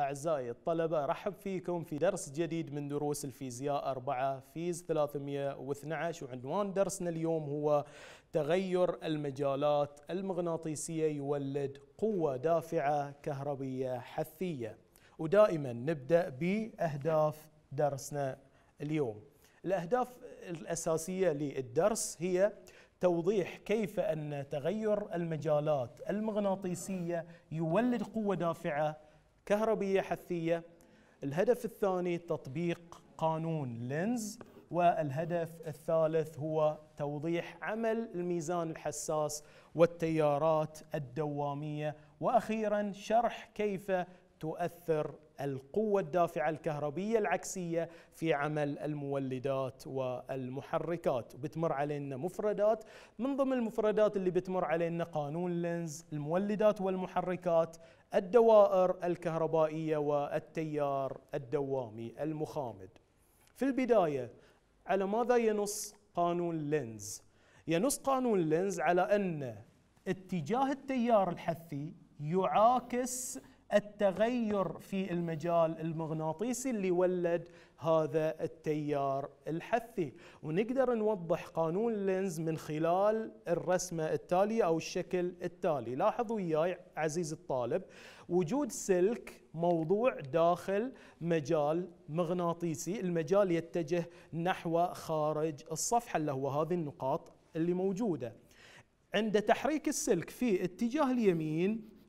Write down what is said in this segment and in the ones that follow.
أعزائي الطلبة رحب فيكم في درس جديد من دروس الفيزياء أربعة فيز 312 وعنوان درسنا اليوم هو تغير المجالات المغناطيسية يولد قوة دافعة كهربية حثية ودائما نبدأ بأهداف درسنا اليوم الأهداف الأساسية للدرس هي توضيح كيف أن تغير المجالات المغناطيسية يولد قوة دافعة كهربية حثية الهدف الثاني تطبيق قانون لينز والهدف الثالث هو توضيح عمل الميزان الحساس والتيارات الدوامية وأخيرا شرح كيف تؤثر القوة الدافعة الكهربية العكسية في عمل المولدات والمحركات بتمر علينا مفردات من ضمن المفردات اللي بتمر علينا قانون لينز المولدات والمحركات الدوائر الكهربائيه والتيار الدوامي المخامد. في البدايه على ماذا ينص قانون لينز؟ ينص قانون لينز على ان اتجاه التيار الحثي يعاكس التغير في المجال المغناطيسي اللي ولد هذا التيار الحثي ونقدر نوضح قانون لينز من خلال الرسمة التالية أو الشكل التالي لاحظوا وياي عزيز الطالب وجود سلك موضوع داخل مجال مغناطيسي المجال يتجه نحو خارج الصفحة اللي هو هذه النقاط اللي موجودة عند تحريك السلك في اتجاه اليمين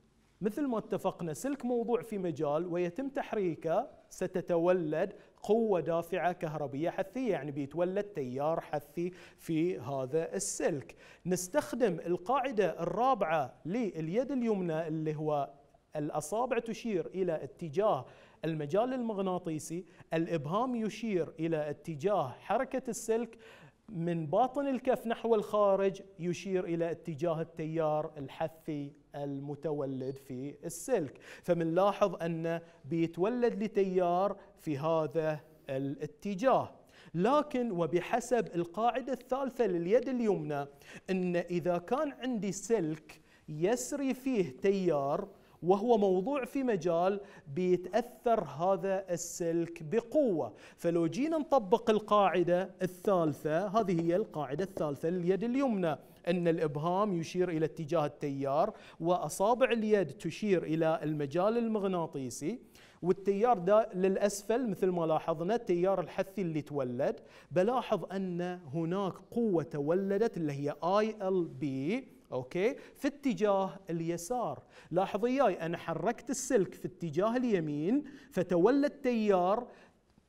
مثل ما اتفقنا سلك موضوع في مجال ويتم تحريكه ستتولد قوة دافعة كهربية حثية يعني بيتولد تيار حثي في هذا السلك نستخدم القاعدة الرابعة لليد اليمنى اللي هو الأصابع تشير إلى اتجاه المجال المغناطيسي الإبهام يشير إلى اتجاه حركة السلك من باطن الكف نحو الخارج يشير إلى اتجاه التيار الحثي المتولد في السلك فمنلاحظ أنه بيتولد لتيار في هذا الاتجاه لكن وبحسب القاعدة الثالثة لليد اليمنى أن إذا كان عندي سلك يسري فيه تيار وهو موضوع في مجال بيتأثر هذا السلك بقوة فلو جينا نطبق القاعدة الثالثة هذه هي القاعدة الثالثة لليد اليمنى أن الإبهام يشير إلى اتجاه التيار وأصابع اليد تشير إلى المجال المغناطيسي والتيار ده للأسفل مثل ما لاحظنا التيار الحثي اللي تولد بلاحظ أن هناك قوة تولدت اللي هي بي اوكي في اتجاه اليسار لاحظ وياي انا حركت السلك في اتجاه اليمين فتولى التيار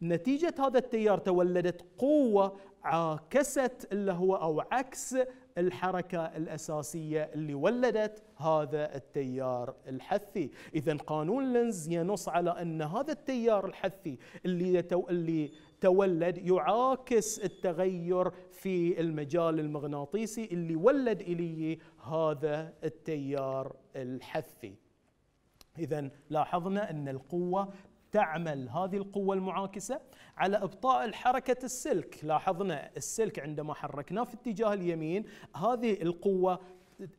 نتيجة هذا التيار تولدت قوة عاكست اللي هو أو عكس الحركه الاساسيه اللي ولدت هذا التيار الحثي، اذا قانون لينز ينص على ان هذا التيار الحثي اللي يتو... اللي تولد يعاكس التغير في المجال المغناطيسي اللي ولد اليه هذا التيار الحثي. اذا لاحظنا ان القوه تعمل هذه القوة المعاكسة على إبطاء حركة السلك لاحظنا السلك عندما حركناه في اتجاه اليمين هذه القوة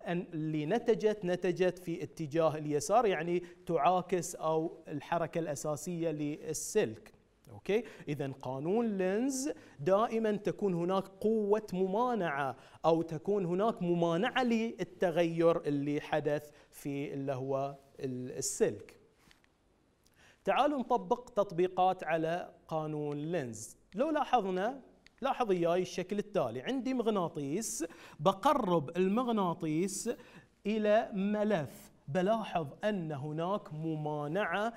اللي نتجت نتجت في اتجاه اليسار يعني تعاكس أو الحركة الأساسية للسلك اوكي اذا قانون لينز دائما تكون هناك قوه ممانعه او تكون هناك ممانعه للتغير اللي حدث في اللي هو السلك تعالوا نطبق تطبيقات على قانون لينز لو لاحظنا لاحظ إياي الشكل التالي عندي مغناطيس بقرب المغناطيس الى ملف بلاحظ ان هناك ممانعه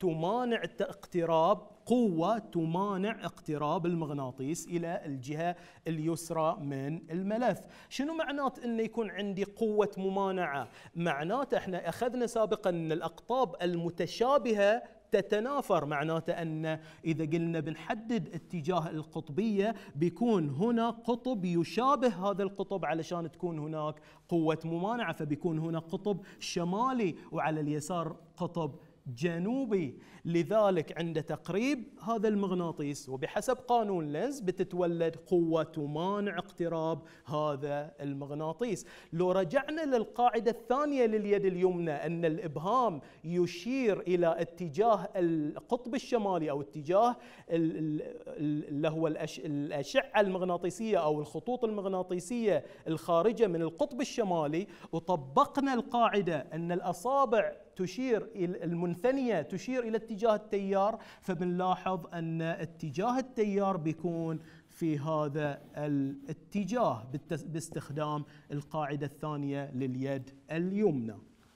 تمانع اقتراب قوة تمانع اقتراب المغناطيس إلى الجهة اليسرى من الملف شنو معنات أن يكون عندي قوة ممانعة؟ معناته احنا أخذنا سابقا أن الأقطاب المتشابهة تتنافر معناته أن إذا قلنا بنحدد اتجاه القطبية بيكون هنا قطب يشابه هذا القطب علشان تكون هناك قوة ممانعة فبيكون هنا قطب شمالي وعلى اليسار قطب جنوبي لذلك عند تقريب هذا المغناطيس وبحسب قانون لينز بتتولد قوة تمانع اقتراب هذا المغناطيس لو رجعنا للقاعدة الثانية لليد اليمنى أن الإبهام يشير إلى اتجاه القطب الشمالي أو اتجاه اللي هو الأشعة المغناطيسية أو الخطوط المغناطيسية الخارجة من القطب الشمالي وطبقنا القاعدة أن الأصابع تشير المنثنية تشير إلى اتجاه التيار فبنلاحظ أن اتجاه التيار بيكون في هذا الاتجاه باستخدام القاعدة الثانية لليد اليمنى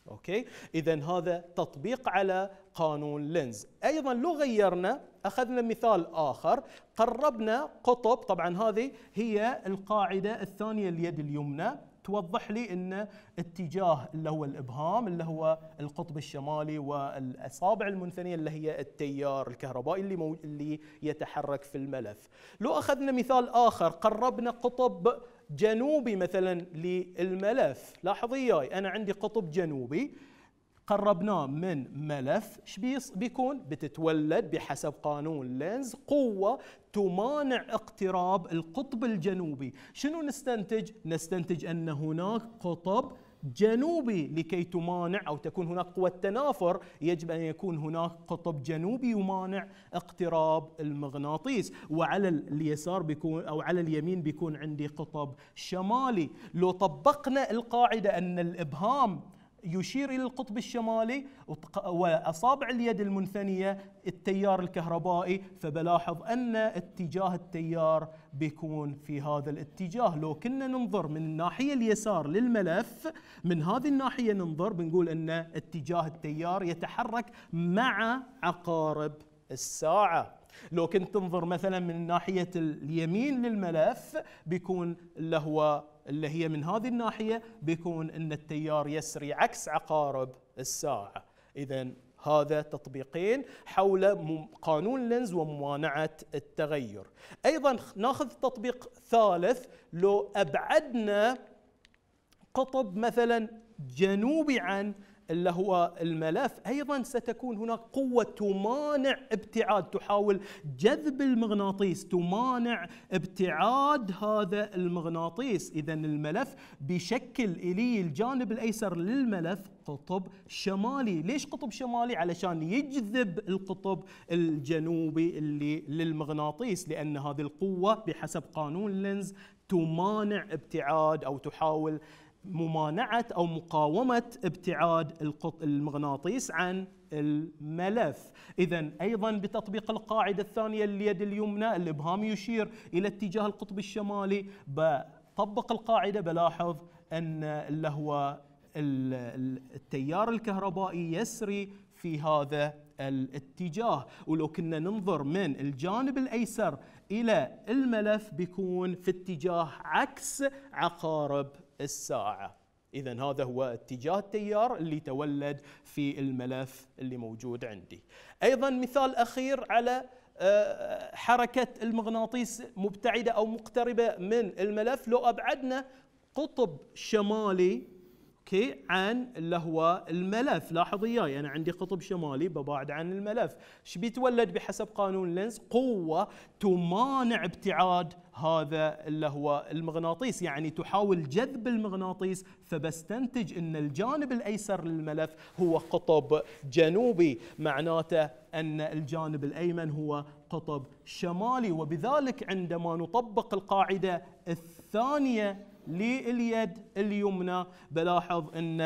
اوكي اذا هذا تطبيق على قانون لينز ايضا لو غيرنا اخذنا مثال اخر قربنا قطب طبعا هذه هي القاعده الثانيه اليد اليمنى توضح لي ان اتجاه اللي هو الابهام اللي هو القطب الشمالي والاصابع المنثنيه اللي هي التيار الكهربائي اللي مو... اللي يتحرك في الملف. لو اخذنا مثال اخر قربنا قطب جنوبي مثلا للملف، لاحظي انا عندي قطب جنوبي قربناه من ملف شبيص بيكون بتتولد بحسب قانون لينز قوة تمانع اقتراب القطب الجنوبي شنو نستنتج؟ نستنتج أن هناك قطب جنوبي لكي تمانع او تكون هناك قوه تنافر يجب ان يكون هناك قطب جنوبي يمانع اقتراب المغناطيس وعلى اليسار بيكون او على اليمين بيكون عندي قطب شمالي لو طبقنا القاعده ان الابهام يشير إلى القطب الشمالي وأصابع اليد المنثنية التيار الكهربائي فبلاحظ أن اتجاه التيار بيكون في هذا الاتجاه لو كنا ننظر من الناحية اليسار للملف من هذه الناحية ننظر بنقول أن اتجاه التيار يتحرك مع عقارب الساعة لو كنت تنظر مثلا من ناحية اليمين للملف بيكون لهو اللي هي من هذه الناحية بيكون أن التيار يسري عكس عقارب الساعة إذا هذا تطبيقين حول قانون لينز وممانعة التغير أيضا ناخذ تطبيق ثالث لو أبعدنا قطب مثلا جنوبي عن اللي هو الملف ايضا ستكون هناك قوه تمانع ابتعاد تحاول جذب المغناطيس تمانع ابتعاد هذا المغناطيس اذا الملف بشكل الي الجانب الايسر للملف قطب شمالي ليش قطب شمالي علشان يجذب القطب الجنوبي اللي للمغناطيس لان هذه القوه بحسب قانون لينز تمانع ابتعاد او تحاول ممانعه او مقاومه ابتعاد القط المغناطيس عن الملف اذا ايضا بتطبيق القاعده الثانيه اليد اليمنى الابهام يشير الى اتجاه القطب الشمالي بطبق القاعده بلاحظ ان اللي هو التيار الكهربائي يسري في هذا الاتجاه ولو كنا ننظر من الجانب الايسر الى الملف بيكون في اتجاه عكس عقارب الساعة إذا هذا هو اتجاه التيار اللي تولد في الملف اللي موجود عندي أيضا مثال أخير على آه، حركة المغناطيس مبتعدة أو مقتربة من الملف لو أبعدنا قطب شمالي اوكي عن اللي هو الملف لاحظ وياي انا عندي قطب شمالي ببعد عن الملف ايش بيتولد بحسب قانون لينز قوه تمانع ابتعاد هذا اللي هو المغناطيس يعني تحاول جذب المغناطيس فبستنتج ان الجانب الايسر للملف هو قطب جنوبي معناته ان الجانب الايمن هو قطب شمالي وبذلك عندما نطبق القاعده الثانيه لليد اليمنى بلاحظ ان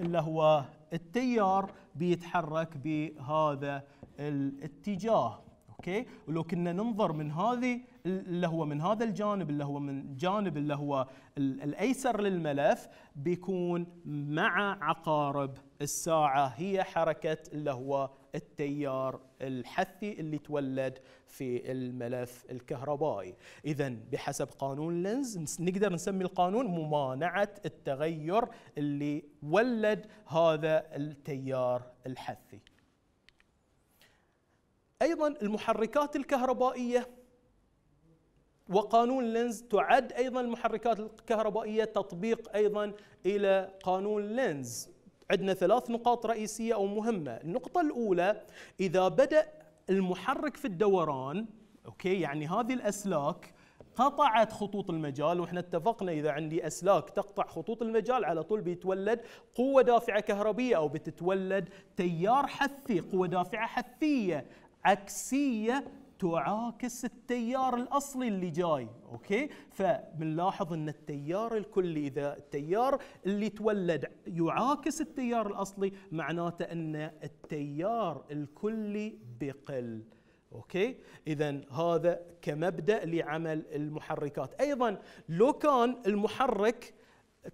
اللي هو التيار بيتحرك بهذا الاتجاه اوكي ولو كنا ننظر من هذه اللي هو من هذا الجانب اللي هو من جانب اللي هو الايسر للملف بيكون مع عقارب الساعه هي حركه اللي هو التيار الحثي اللي تولد في الملف الكهربائي إذا بحسب قانون لينز نقدر نسمي القانون ممانعة التغير اللي ولد هذا التيار الحثي أيضا المحركات الكهربائية وقانون لينز تعد أيضا المحركات الكهربائية تطبيق أيضا إلى قانون لينز عندنا ثلاث نقاط رئيسية أو مهمة النقطة الأولى إذا بدأ المحرك في الدوران اوكي يعني هذه الاسلاك قطعت خطوط المجال واحنا اتفقنا اذا عندي اسلاك تقطع خطوط المجال على طول بيتولد قوه دافعه كهربيه او بتتولد تيار حثي قوه دافعه حثيه عكسيه تعاكس التيار الاصلي اللي جاي اوكي فبنلاحظ ان التيار الكلي اذا التيار اللي تولد يعاكس التيار الاصلي معناته ان التيار الكلي بقل اوكي اذا هذا كمبدا لعمل المحركات ايضا لو كان المحرك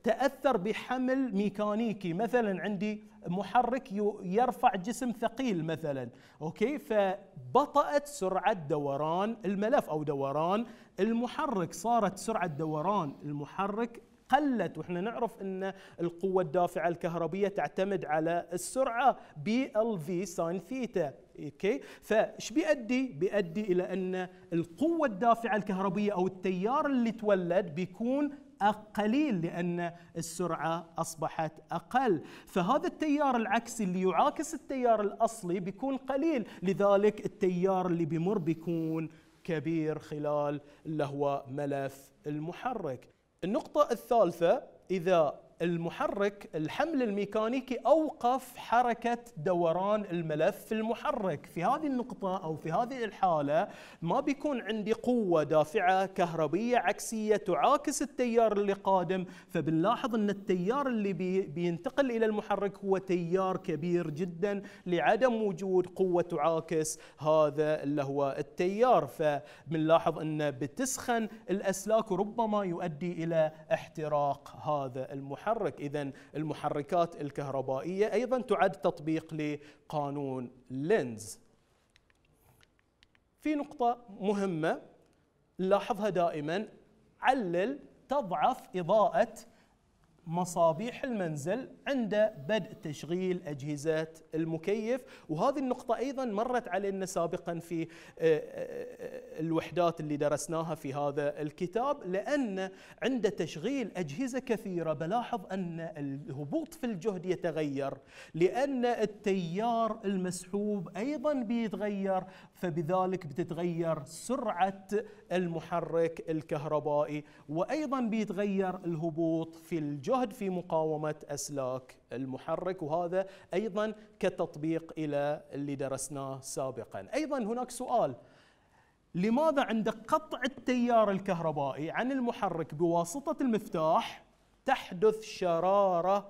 تاثر بحمل ميكانيكي مثلا عندي محرك يرفع جسم ثقيل مثلا اوكي فبطات سرعه دوران الملف او دوران المحرك صارت سرعه دوران المحرك قلت واحنا نعرف ان القوه الدافعه الكهربيه تعتمد على السرعه بي ال في ساين ثيتا اوكي فايش بيؤدي بيؤدي الى ان القوه الدافعه الكهربيه او التيار اللي تولد بيكون قليل لأن السرعة أصبحت أقل فهذا التيار العكسي اللي يعاكس التيار الأصلي بيكون قليل لذلك التيار اللي بيمر بيكون كبير خلال اللي هو ملف المحرك النقطة الثالثة إذا المحرك الحمل الميكانيكي أوقف حركة دوران الملف في المحرك في هذه النقطة أو في هذه الحالة ما بيكون عندي قوة دافعة كهربية عكسية تعاكس التيار اللي قادم فبنلاحظ أن التيار اللي بي بينتقل إلى المحرك هو تيار كبير جدا لعدم وجود قوة تعاكس هذا اللي هو التيار فبنلاحظ أنه بتسخن الأسلاك وربما يؤدي إلى احتراق هذا المحرك المتحرك إذا المحركات الكهربائية أيضا تعد تطبيق لقانون لينز في نقطة مهمة نلاحظها دائما علل تضعف إضاءة مصابيح المنزل عند بدء تشغيل أجهزة المكيف وهذه النقطة أيضا مرت علينا سابقا في آه، آه، آه، الوحدات اللي درسناها في هذا الكتاب لأن عند تشغيل أجهزة كثيرة بلاحظ أن الهبوط في الجهد يتغير لأن التيار المسحوب أيضا بيتغير فبذلك بتتغير سرعة المحرك الكهربائي وأيضا بيتغير الهبوط في الجهد الجهد في مقاومة أسلاك المحرك وهذا أيضا كتطبيق إلى اللي درسناه سابقا أيضا هناك سؤال لماذا عند قطع التيار الكهربائي عن المحرك بواسطة المفتاح تحدث شرارة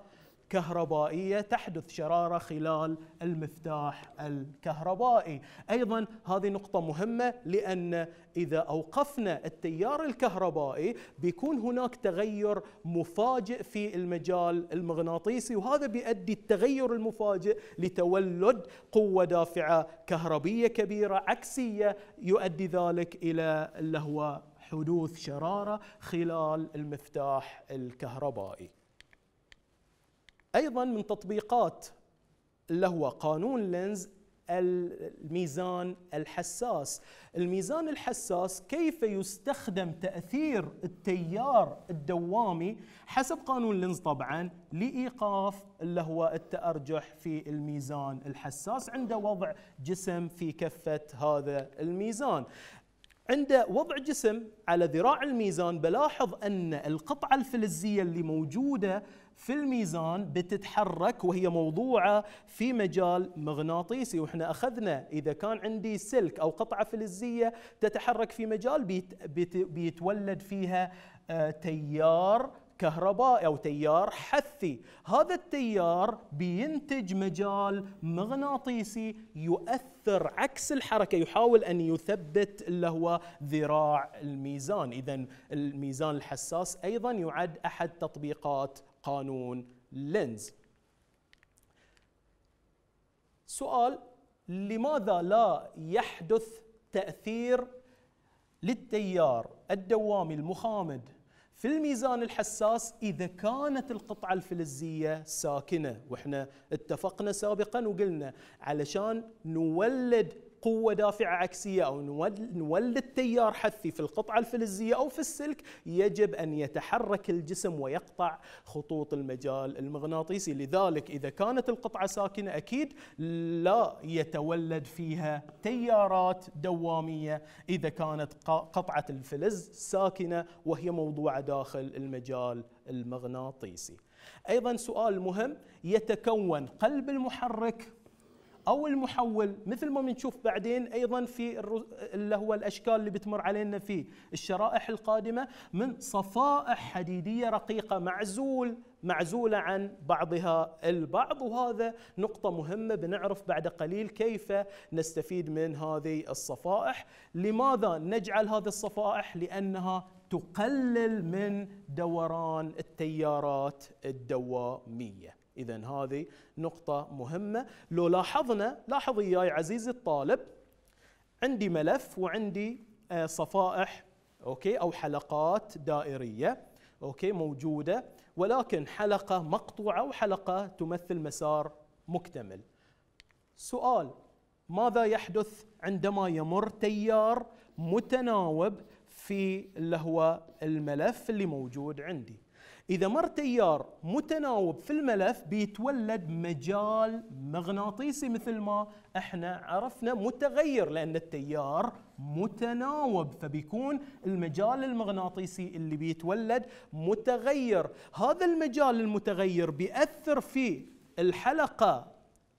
كهربائية تحدث شرارة خلال المفتاح الكهربائي أيضا هذه نقطة مهمة لأن إذا أوقفنا التيار الكهربائي بيكون هناك تغير مفاجئ في المجال المغناطيسي وهذا بيؤدي التغير المفاجئ لتولد قوة دافعة كهربية كبيرة عكسية يؤدي ذلك إلى اللي هو حدوث شرارة خلال المفتاح الكهربائي ايضا من تطبيقات اللي هو قانون لينز الميزان الحساس الميزان الحساس كيف يستخدم تأثير التيار الدوامي حسب قانون لينز طبعا لإيقاف اللي هو التأرجح في الميزان الحساس عند وضع جسم في كفة هذا الميزان عند وضع جسم على ذراع الميزان بلاحظ أن القطعة الفلزية اللي موجودة في الميزان بتتحرك وهي موضوعه في مجال مغناطيسي واحنا اخذنا اذا كان عندي سلك او قطعه فلزيه تتحرك في مجال بيت بيتولد فيها آه، تيار كهرباء أو تيار حثي هذا التيار بينتج مجال مغناطيسي يؤثر عكس الحركة يحاول أن يثبت اللي هو ذراع الميزان إذا الميزان الحساس أيضا يعد أحد تطبيقات قانون لينز سؤال لماذا لا يحدث تأثير للتيار الدوامي المخامد في الميزان الحساس إذا كانت القطعة الفلزية ساكنة وإحنا اتفقنا سابقا وقلنا علشان نولد قوه دافعه عكسيه او نولد تيار حثي في القطعه الفلزيه او في السلك يجب ان يتحرك الجسم ويقطع خطوط المجال المغناطيسي لذلك اذا كانت القطعه ساكنه اكيد لا يتولد فيها تيارات دواميه اذا كانت قطعه الفلز ساكنه وهي موضوعه داخل المجال المغناطيسي ايضا سؤال مهم يتكون قلب المحرك او المحول مثل ما بنشوف بعدين ايضا في اللي هو الاشكال اللي بتمر علينا في الشرائح القادمه من صفائح حديديه رقيقه معزول معزوله عن بعضها البعض وهذا نقطه مهمه بنعرف بعد قليل كيف نستفيد من هذه الصفائح لماذا نجعل هذه الصفائح لانها تقلل من دوران التيارات الدواميه إذا هذه نقطة مهمة لو لاحظنا لاحظ يا عزيزي الطالب عندي ملف وعندي آه، صفائح أوكي أو حلقات دائرية أوكي موجودة ولكن حلقة مقطوعة وحلقة تمثل مسار مكتمل سؤال ماذا يحدث عندما يمر تيار متناوب في اللي هو الملف اللي موجود عندي اذا مر تيار متناوب في الملف بيتولد مجال مغناطيسي مثل ما احنا عرفنا متغير لان التيار متناوب فبيكون المجال المغناطيسي اللي بيتولد متغير هذا المجال المتغير بيأثر في الحلقه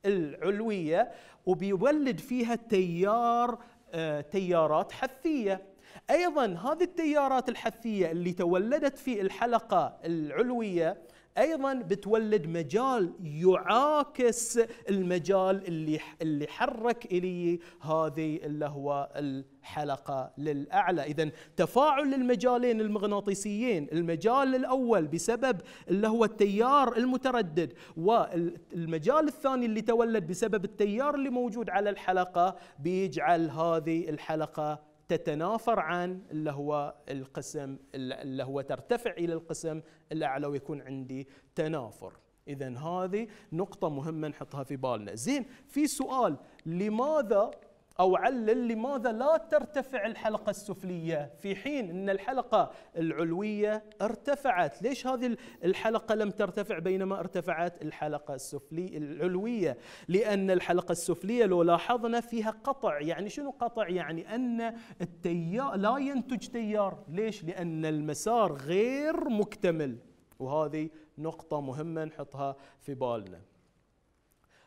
العلويه وبيولد فيها تيار آه، تيارات حثيه أيضا هذه التيارات الحثية اللي تولدت في الحلقة العلوية ايضا بتولد مجال يعاكس المجال اللي اللي حرك اليه هذه اللي هو الحلقه للاعلى اذا تفاعل المجالين المغناطيسيين المجال الاول بسبب اللي هو التيار المتردد والمجال الثاني اللي تولد بسبب التيار اللي موجود على الحلقه بيجعل هذه الحلقه تتنافر عن اللي هو القسم اللي هو ترتفع الى القسم الاعلى ويكون عندي تنافر اذا هذه نقطه مهمه نحطها في بالنا زين في سؤال لماذا أو علل لماذا لا ترتفع الحلقة السفلية في حين أن الحلقة العلوية ارتفعت ليش هذه الحلقة لم ترتفع بينما ارتفعت الحلقة السفلية العلوية لأن الحلقة السفلية لو لاحظنا فيها قطع يعني شنو قطع يعني أن التيار لا ينتج تيار ليش لأن المسار غير مكتمل وهذه نقطة مهمة نحطها في بالنا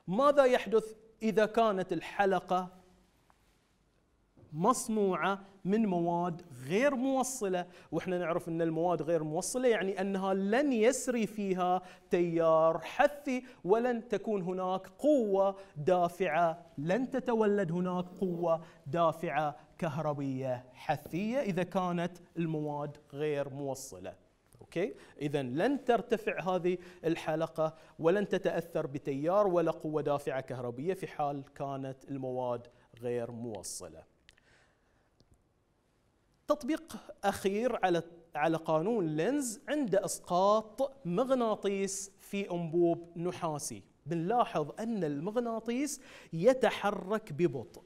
ماذا يحدث إذا كانت الحلقة مصنوعه من مواد غير موصله، واحنا نعرف ان المواد غير موصله يعني انها لن يسري فيها تيار حثي ولن تكون هناك قوه دافعه، لن تتولد هناك قوه دافعه كهربيه حثيه اذا كانت المواد غير موصله. اوكي اذا لن ترتفع هذه الحلقه ولن تتاثر بتيار ولا قوه دافعه كهربيه في حال كانت المواد غير موصله تطبيق أخير على على قانون لينز عند اسقاط مغناطيس في انبوب نحاسي بنلاحظ ان المغناطيس يتحرك ببطء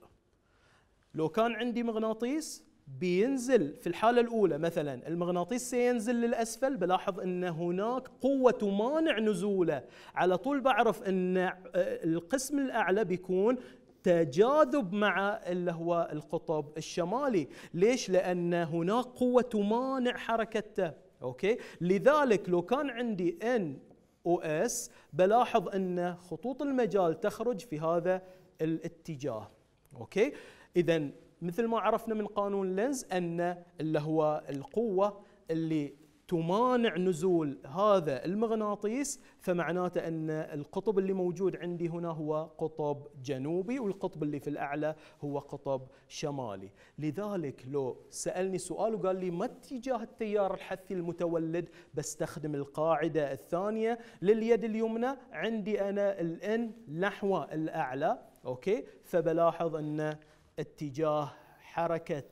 لو كان عندي مغناطيس بينزل في الحالة الأولى مثلا المغناطيس سينزل للأسفل بلاحظ أن هناك قوة تمانع نزوله على طول بعرف أن آه، القسم الأعلى بيكون تجاذب مع اللي هو القطب الشمالي ليش لان هناك قوه تمانع حركته اوكي لذلك لو كان عندي ان او اس بلاحظ ان خطوط المجال تخرج في هذا الاتجاه اوكي اذا مثل ما عرفنا من قانون لينز ان اللي هو القوه اللي تمانع نزول هذا المغناطيس فمعناته ان القطب اللي موجود عندي هنا هو قطب جنوبي والقطب اللي في الاعلى هو قطب شمالي، لذلك لو سالني سؤال وقال لي ما اتجاه التيار الحثي المتولد بستخدم القاعده الثانيه لليد اليمنى عندي انا الان نحو الاعلى، اوكي؟ فبلاحظ ان اتجاه حركه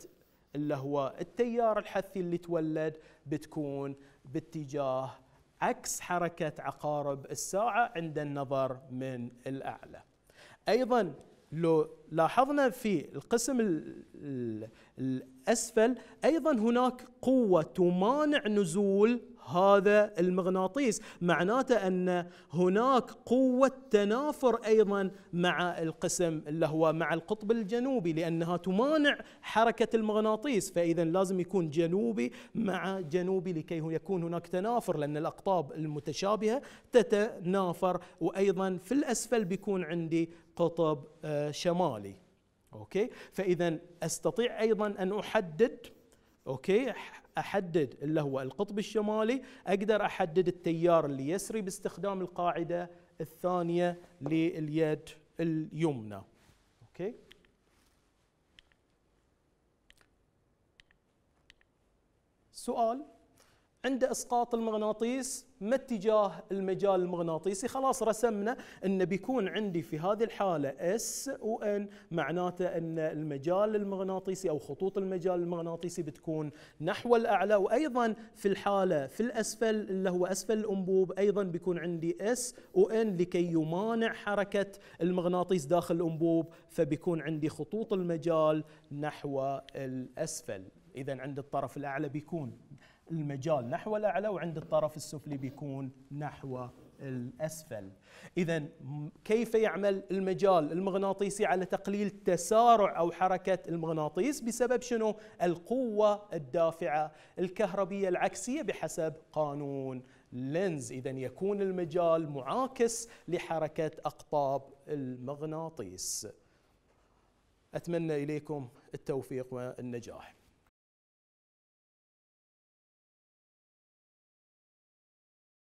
اللي هو التيار الحثي اللي تولد بتكون باتجاه عكس حركة عقارب الساعة عند النظر من الأعلى أيضا لو لاحظنا في القسم أسفل أيضا هناك قوة تمانع نزول هذا المغناطيس معناته أن هناك قوة تنافر أيضا مع القسم اللي هو مع القطب الجنوبي لأنها تمانع حركة المغناطيس فإذا لازم يكون جنوبي مع جنوبي لكي يكون هناك تنافر لأن الأقطاب المتشابهة تتنافر وأيضا في الأسفل بيكون عندي قطب آه، شمالي اوكي فاذا استطيع ايضا ان احدد اوكي احدد اللي هو القطب الشمالي اقدر احدد التيار اللي يسري باستخدام القاعده الثانيه لليد اليمنى اوكي سؤال عند اسقاط المغناطيس ما اتجاه المجال المغناطيسي خلاص رسمنا ان بيكون عندي في هذه الحاله اس وان معناته ان المجال المغناطيسي او خطوط المجال المغناطيسي بتكون نحو الاعلى وايضا في الحاله في الاسفل اللي هو اسفل الانبوب ايضا بيكون عندي اس وان لكي يمانع حركه المغناطيس داخل الانبوب فبيكون عندي خطوط المجال نحو الاسفل اذا عند الطرف الاعلى بيكون المجال نحو الأعلى وعند الطرف السفلي بيكون نحو الأسفل إذا كيف يعمل المجال المغناطيسي على تقليل تسارع أو حركة المغناطيس بسبب شنو؟ القوة الدافعة الكهربية العكسية بحسب قانون لينز إذا يكون المجال معاكس لحركة أقطاب المغناطيس أتمنى إليكم التوفيق والنجاح